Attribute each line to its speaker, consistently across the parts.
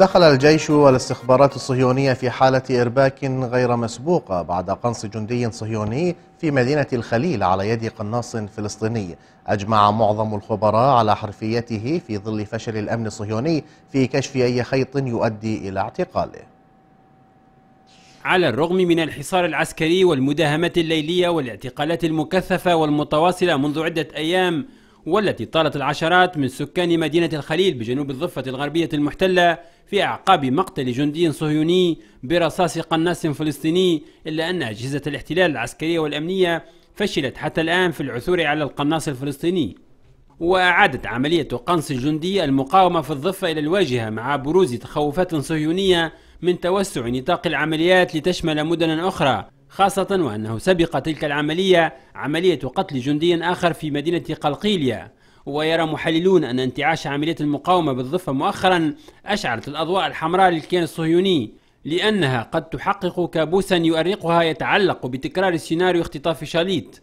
Speaker 1: دخل الجيش والاستخبارات الصهيونية في حالة إرباك غير مسبوقة بعد قنص جندي صهيوني في مدينة الخليل على يد قناص فلسطيني أجمع معظم الخبراء على حرفيته في ظل فشل الأمن الصهيوني في كشف أي خيط يؤدي إلى اعتقاله
Speaker 2: على الرغم من الحصار العسكري والمداهمة الليلية والاعتقالات المكثفة والمتواصلة منذ عدة أيام والتي طالت العشرات من سكان مدينة الخليل بجنوب الضفة الغربية المحتلة في أعقاب مقتل جندي صهيوني برصاص قناص فلسطيني إلا أن أجهزة الاحتلال العسكرية والأمنية فشلت حتى الآن في العثور على القناص الفلسطيني وأعادت عملية قنص الجندي المقاومة في الضفة إلى الواجهة مع بروز تخوفات صهيونية من توسع نطاق العمليات لتشمل مدنا أخرى خاصة وأنه سبق تلك العملية عملية قتل جندي آخر في مدينة قلقيليا ويرى محللون أن انتعاش عملية المقاومة بالضفة مؤخرا أشعلت الأضواء الحمراء للكيان الصهيوني لأنها قد تحقق كابوسا يؤرقها يتعلق بتكرار سيناريو اختطاف شاليت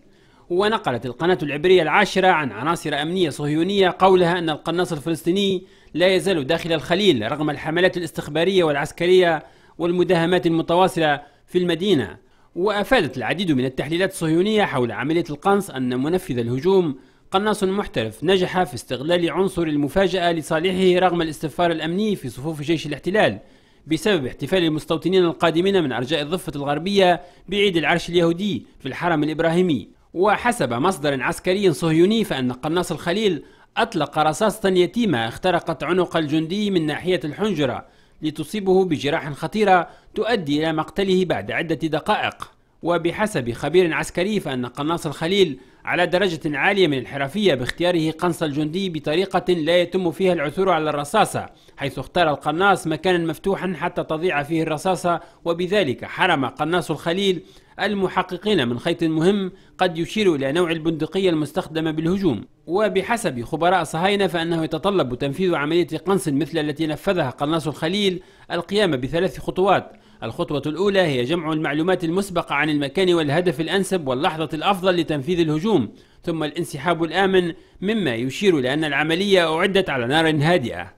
Speaker 2: ونقلت القناة العبرية العاشرة عن عناصر أمنية صهيونية قولها أن القناص الفلسطيني لا يزال داخل الخليل رغم الحملات الاستخبارية والعسكرية والمداهمات المتواصلة في المدينة وأفادت العديد من التحليلات الصهيونية حول عملية القنص أن منفذ الهجوم قناص محترف نجح في استغلال عنصر المفاجأة لصالحه رغم الاستفار الأمني في صفوف جيش الاحتلال بسبب احتفال المستوطنين القادمين من أرجاء الضفة الغربية بعيد العرش اليهودي في الحرم الإبراهيمي وحسب مصدر عسكري صهيوني فأن قناص الخليل أطلق رصاصة يتيمة اخترقت عنق الجندي من ناحية الحنجرة لتصيبه بجراح خطيرة تؤدي إلى مقتله بعد عدة دقائق وبحسب خبير عسكري فأن قناص الخليل على درجة عالية من الحرفية باختياره قنص الجندي بطريقة لا يتم فيها العثور على الرصاصة حيث اختار القناص مكانا مفتوحا حتى تضيع فيه الرصاصة وبذلك حرم قناص الخليل المحققين من خيط مهم قد يشير إلى نوع البندقية المستخدمة بالهجوم وبحسب خبراء صهاينة فأنه يتطلب تنفيذ عملية قنص مثل التي نفذها قناص الخليل القيام بثلاث خطوات الخطوة الأولى هي جمع المعلومات المسبقة عن المكان والهدف الأنسب واللحظة الأفضل لتنفيذ الهجوم ثم الانسحاب الآمن مما يشير لأن العملية أعدت على نار هادئة